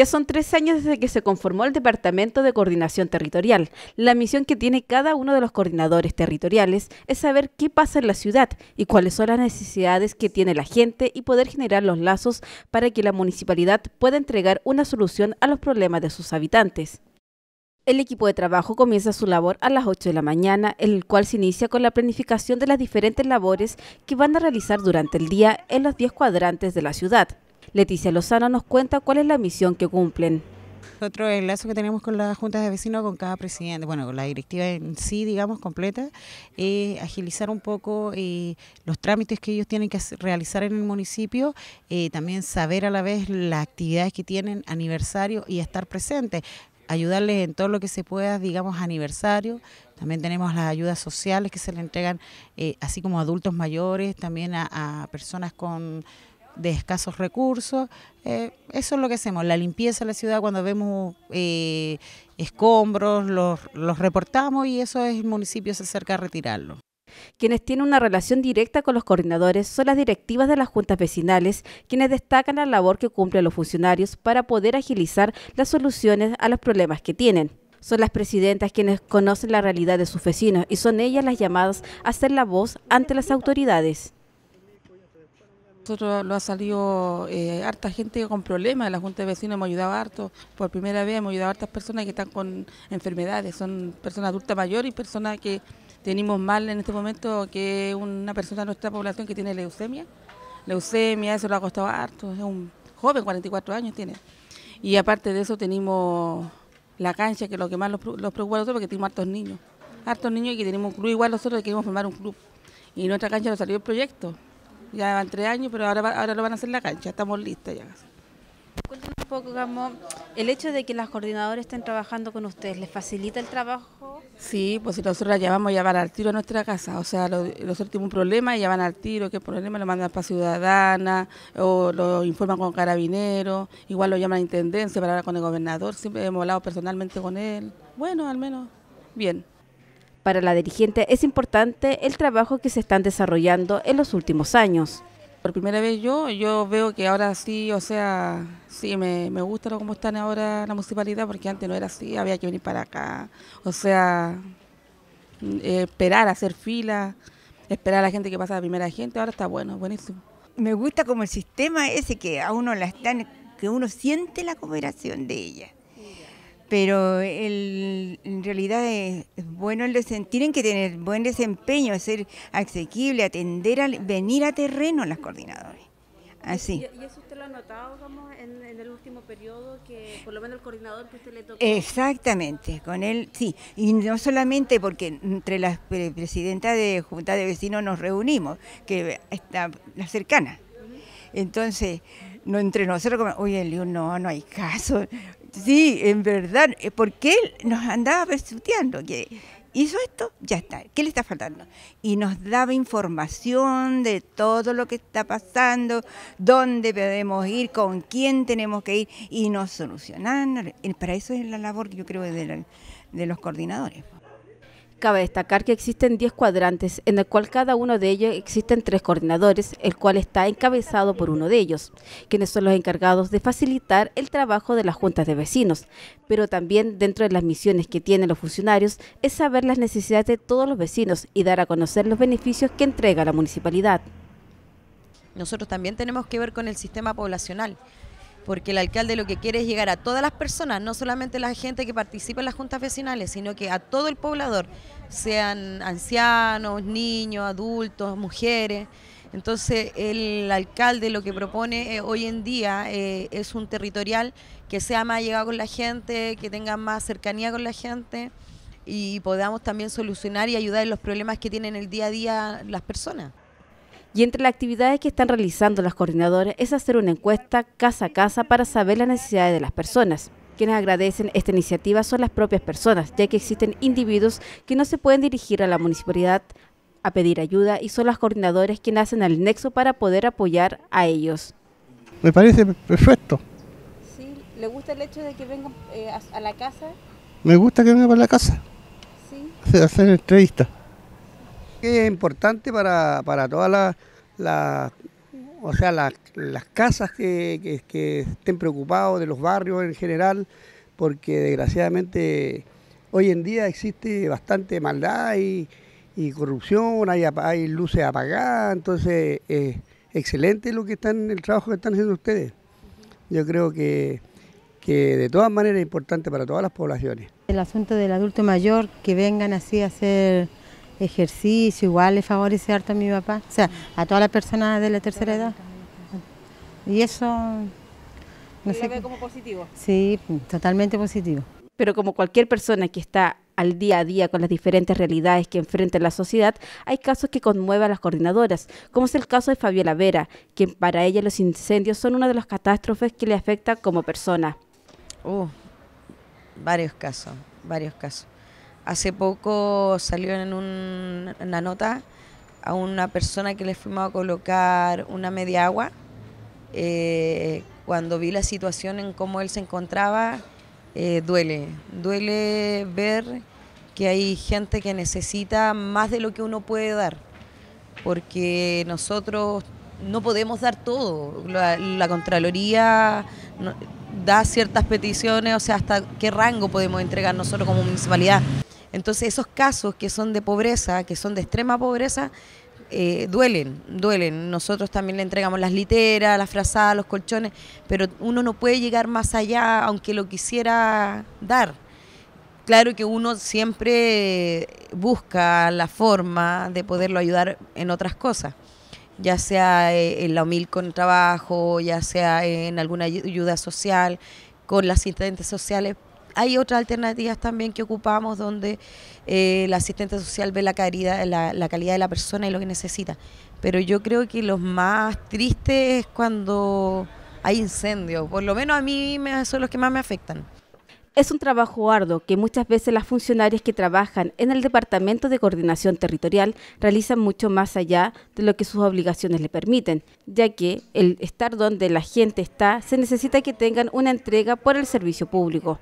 Ya son tres años desde que se conformó el Departamento de Coordinación Territorial. La misión que tiene cada uno de los coordinadores territoriales es saber qué pasa en la ciudad y cuáles son las necesidades que tiene la gente y poder generar los lazos para que la municipalidad pueda entregar una solución a los problemas de sus habitantes. El equipo de trabajo comienza su labor a las 8 de la mañana, el cual se inicia con la planificación de las diferentes labores que van a realizar durante el día en los 10 cuadrantes de la ciudad. Leticia Lozano nos cuenta cuál es la misión que cumplen. Otro el que tenemos con las juntas de vecinos, con cada presidente, bueno, con la directiva en sí, digamos, completa, es agilizar un poco eh, los trámites que ellos tienen que realizar en el municipio, eh, también saber a la vez las actividades que tienen, aniversario y estar presente, ayudarles en todo lo que se pueda, digamos, aniversario. También tenemos las ayudas sociales que se le entregan, eh, así como a adultos mayores, también a personas con de escasos recursos. Eh, eso es lo que hacemos, la limpieza de la ciudad cuando vemos eh, escombros, los, reportamos y eso es el municipio se acerca a retirarlo. Quienes tienen una relación directa con los coordinadores son las directivas de las juntas vecinales, quienes destacan la labor que cumplen los funcionarios para poder agilizar las soluciones a los problemas que tienen. Son las presidentas quienes conocen la realidad de sus vecinos y son ellas las llamadas a ser la voz ante las autoridades. Nosotros lo ha salido eh, harta gente con problemas, la Junta de Vecinos hemos ayudado harto, por primera vez hemos ayudado a hartas personas que están con enfermedades, son personas adultas mayores y personas que tenemos mal en este momento, que una persona de nuestra población que tiene leucemia, leucemia, eso lo ha costado harto, es un joven, 44 años tiene. Y aparte de eso tenemos la cancha, que es lo que más nos preocupa a nosotros, porque tenemos hartos niños, hartos niños y que tenemos un club, igual nosotros queremos formar un club. Y nuestra cancha nos salió el proyecto, ya van tres años, pero ahora, ahora lo van a hacer en la cancha, estamos listos ya. Cuéntanos un poco, Gamón, el hecho de que las coordinadoras estén trabajando con ustedes, ¿les facilita el trabajo? Sí, pues si nosotros las llamamos, ya van al tiro a nuestra casa. O sea, los nosotros tenemos un problema y ya van al tiro. ¿Qué problema? Lo mandan para Ciudadana o lo informan con carabineros. Igual lo llaman a Intendencia para hablar con el gobernador. Siempre hemos hablado personalmente con él. Bueno, al menos, bien. Para la dirigente es importante el trabajo que se están desarrollando en los últimos años. Por primera vez yo, yo veo que ahora sí, o sea, sí, me, me gusta cómo están ahora la municipalidad, porque antes no era así, había que venir para acá, o sea, eh, esperar, hacer fila, esperar a la gente que pasa la primera gente, ahora está bueno, buenísimo. Me gusta como el sistema ese que a uno la están, que uno siente la cooperación de ella pero el, en realidad es bueno el tienen que tener buen desempeño, ser asequible, atender, al venir a terreno las coordinadoras. Así. ¿Y, eso usted lo ha notado en, el último periodo, que por lo menos el coordinador que usted le tocó? Exactamente, con él sí. Y no solamente porque entre las presidenta de Junta de Vecinos nos reunimos, que está la cercana. Entonces, no, entre nosotros, como, oye, León, no, no hay caso, Sí, en verdad, eh, porque él nos andaba versuteando, que hizo esto, ya está, ¿qué le está faltando? Y nos daba información de todo lo que está pasando, dónde podemos ir, con quién tenemos que ir y nos solucionando, Para eso es la labor yo creo de los coordinadores. Cabe destacar que existen 10 cuadrantes, en el cual cada uno de ellos existen tres coordinadores, el cual está encabezado por uno de ellos, quienes son los encargados de facilitar el trabajo de las juntas de vecinos. Pero también dentro de las misiones que tienen los funcionarios es saber las necesidades de todos los vecinos y dar a conocer los beneficios que entrega la municipalidad. Nosotros también tenemos que ver con el sistema poblacional porque el alcalde lo que quiere es llegar a todas las personas, no solamente la gente que participa en las juntas vecinales, sino que a todo el poblador, sean ancianos, niños, adultos, mujeres. Entonces el alcalde lo que propone eh, hoy en día eh, es un territorial que sea más llegado con la gente, que tenga más cercanía con la gente y podamos también solucionar y ayudar en los problemas que tienen el día a día las personas. Y entre las actividades que están realizando las coordinadoras es hacer una encuesta casa a casa para saber las necesidades de las personas. Quienes agradecen esta iniciativa son las propias personas, ya que existen individuos que no se pueden dirigir a la municipalidad a pedir ayuda y son las coordinadoras quienes hacen el nexo para poder apoyar a ellos. Me parece perfecto. Sí, ¿le gusta el hecho de que vengan eh, a, la casa? Me gusta que vengan a la casa. Sí. Hacer entrevistas es importante para, todas las, o sea, las casas que, estén preocupados, de los barrios en general, porque desgraciadamente hoy en día existe bastante maldad y, corrupción, hay, hay, luces apagadas, entonces es excelente lo que están, el trabajo que están haciendo ustedes. Yo creo que, que de todas maneras es importante para todas las poblaciones. El asunto del adulto mayor, que vengan así a hacer ejercicio, igual le favorece harto a mi papá, o sea, a todas las personas de la tercera edad. Y eso... No ve como positivo? Sí, totalmente positivo. Pero como cualquier persona que está al día a día con las diferentes realidades que enfrenta la sociedad, hay casos que conmueven a las coordinadoras, como es el caso de Fabiola Vera, quien para ella los incendios son una de las catástrofes que le afecta como persona. Uh, varios casos, varios casos. Hace poco salió en una nota a una persona que le fuimos a colocar una media agua. Eh, cuando vi la situación en cómo él se encontraba, eh, duele. Duele ver que hay gente que necesita más de lo que uno puede dar, porque nosotros no podemos dar todo. La, Contraloría da ciertas peticiones, o sea, hasta qué rango podemos entregar nosotros como municipalidad. Entonces esos casos que son de pobreza, que son de extrema pobreza, eh, duelen, duelen. Nosotros también le entregamos las literas, las frazadas, los colchones, pero uno no puede llegar más allá aunque lo quisiera dar. Claro que uno siempre busca la forma de poderlo ayudar en otras cosas, ya sea eh, en la humil con trabajo, ya sea en alguna ayuda social, con las asistentes sociales, hay otras alternativas también que ocupamos donde el eh, asistente social ve la, la, calidad de la persona y lo que necesita. Pero yo creo que lo más triste es cuando hay incendios, por lo menos a mí son los que más me afectan. Es un trabajo arduo que muchas veces las funcionarias que trabajan en el Departamento de Coordinación Territorial realizan mucho más allá de lo que sus obligaciones le permiten, ya que el estar donde la gente está se necesita que tengan una entrega por el servicio público.